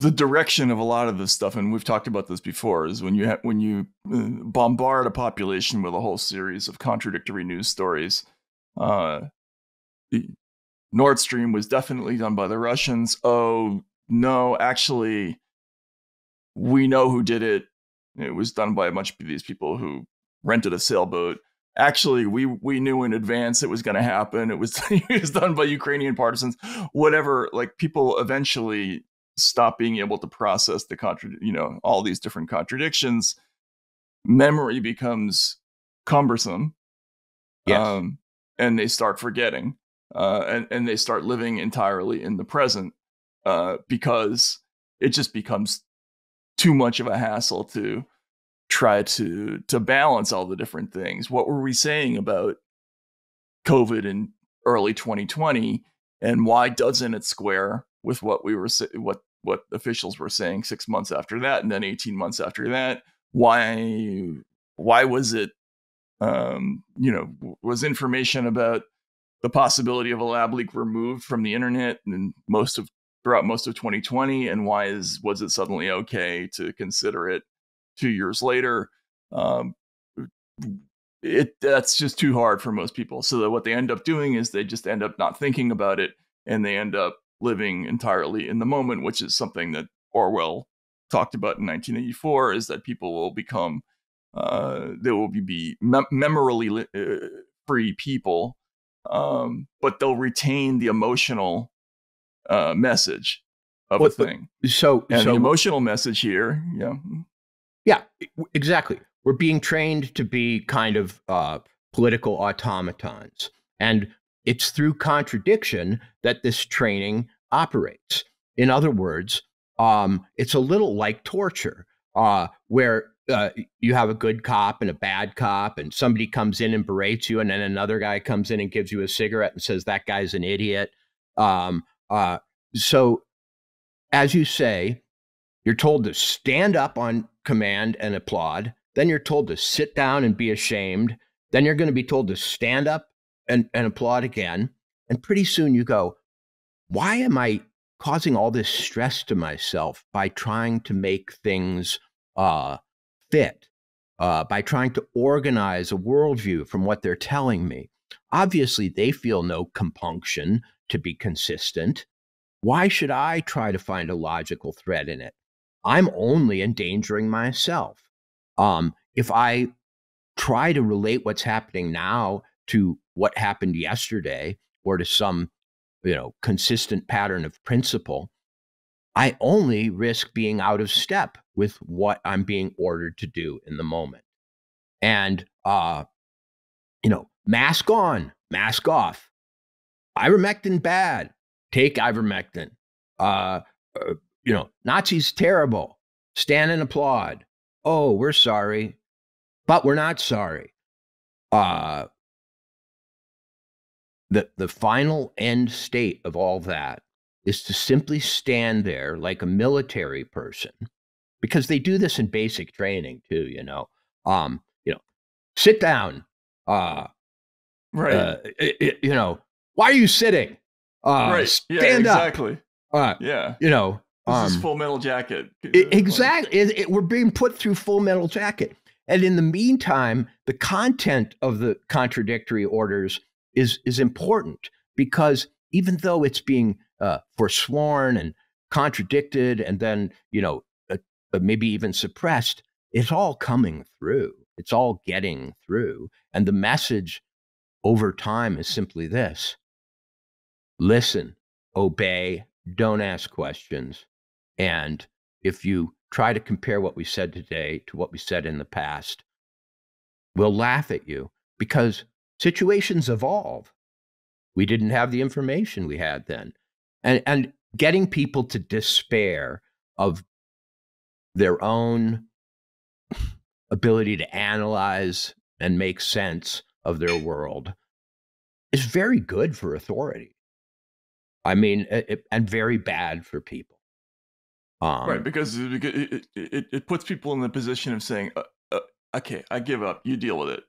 the direction of a lot of this stuff, and we've talked about this before, is when you when you uh, bombard a population with a whole series of contradictory news stories. Uh, Nord Stream was definitely done by the Russians. Oh no, actually, we know who did it. It was done by a bunch of these people who rented a sailboat. Actually, we we knew in advance it was going to happen. It was it was done by Ukrainian partisans. Whatever, like people eventually stop being able to process the contra- you know all these different contradictions memory becomes cumbersome yes. Um, and they start forgetting uh, and, and they start living entirely in the present uh, because it just becomes too much of a hassle to try to to balance all the different things what were we saying about covid in early 2020 and why doesn't it square with what we were what what officials were saying six months after that, and then 18 months after that. Why? Why was it? Um, you know, was information about the possibility of a lab leak removed from the internet and most of throughout most of 2020, and why is was it suddenly okay to consider it two years later? Um, it that's just too hard for most people. So that what they end up doing is they just end up not thinking about it, and they end up living entirely in the moment, which is something that Orwell talked about in 1984, is that people will become uh, they will be, be mem- uh, free people, um, but they'll retain the emotional uh, message of a thing. So, and so, the emotional message here, yeah, hmm. yeah, exactly. We're being trained to be kind of uh, political automatons, and it's through contradiction that this training operates. In other words, um, it's a little like torture, uh, where uh, you have a good cop and a bad cop, and somebody comes in and berates you, and then another guy comes in and gives you a cigarette and says, That guy's an idiot. Um, uh, so, as you say, you're told to stand up on command and applaud. Then you're told to sit down and be ashamed. Then you're going to be told to stand up and, and applaud again. And pretty soon you go, why am I causing all this stress to myself by trying to make things uh, fit, uh, by trying to organize a worldview from what they're telling me? Obviously, they feel no compunction to be consistent. Why should I try to find a logical thread in it? I'm only endangering myself. Um, if I try to relate what's happening now to what happened yesterday or to some you know consistent pattern of principle i only risk being out of step with what i'm being ordered to do in the moment and uh you know mask on mask off ivermectin bad take ivermectin uh, uh you know nazis terrible stand and applaud oh we're sorry but we're not sorry uh the, the final end state of all that is to simply stand there like a military person because they do this in basic training too you know um you know sit down uh right uh, it, it, you know why are you sitting uh right. stand yeah, exactly. up exactly uh, yeah you know this um, is full metal jacket it, exactly it, we're being put through full metal jacket and in the meantime the content of the contradictory orders is is important because even though it's being uh, forsworn and contradicted and then you know uh, uh, maybe even suppressed it's all coming through it's all getting through and the message over time is simply this listen obey don't ask questions and if you try to compare what we said today to what we said in the past we'll laugh at you because Situations evolve. We didn't have the information we had then. And, and getting people to despair of their own ability to analyze and make sense of their world is very good for authority. I mean, it, and very bad for people. Um, right, because it, it, it, puts people in the position of saying, uh, uh, okay, I give up, you deal with it.